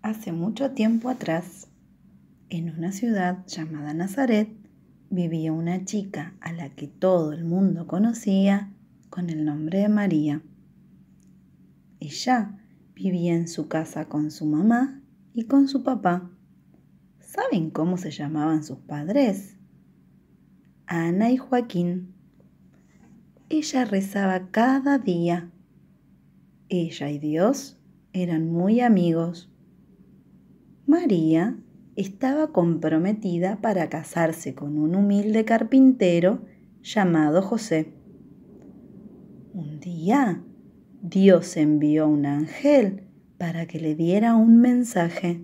Hace mucho tiempo atrás, en una ciudad llamada Nazaret, vivía una chica a la que todo el mundo conocía con el nombre de María. Ella vivía en su casa con su mamá y con su papá. ¿Saben cómo se llamaban sus padres? Ana y Joaquín. Ella rezaba cada día. Ella y Dios eran muy amigos. María estaba comprometida para casarse con un humilde carpintero llamado José. Un día Dios envió un ángel para que le diera un mensaje.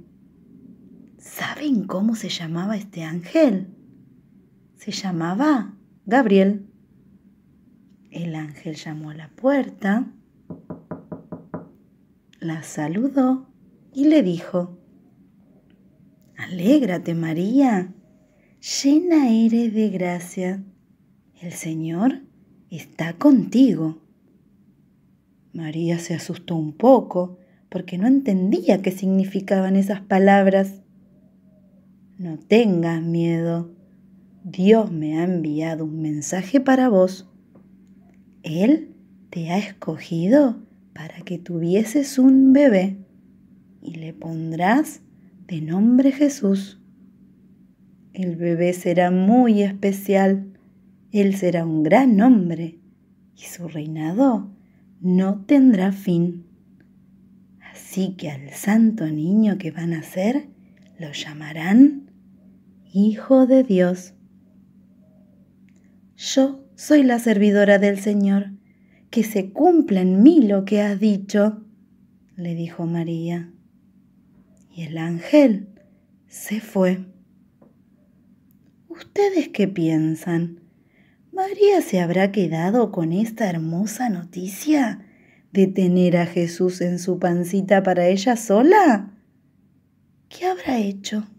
¿Saben cómo se llamaba este ángel? Se llamaba Gabriel. El ángel llamó a la puerta, la saludó y le dijo, Alégrate María, llena eres de gracia, el Señor está contigo. María se asustó un poco porque no entendía qué significaban esas palabras. No tengas miedo, Dios me ha enviado un mensaje para vos. Él te ha escogido para que tuvieses un bebé y le pondrás de nombre Jesús. El bebé será muy especial, él será un gran hombre y su reinado no tendrá fin. Así que al santo niño que van a ser lo llamarán Hijo de Dios. Yo soy la servidora del Señor, que se cumpla en mí lo que has dicho, le dijo María y el ángel se fue. ¿Ustedes qué piensan? ¿María se habrá quedado con esta hermosa noticia de tener a Jesús en su pancita para ella sola? ¿Qué habrá hecho?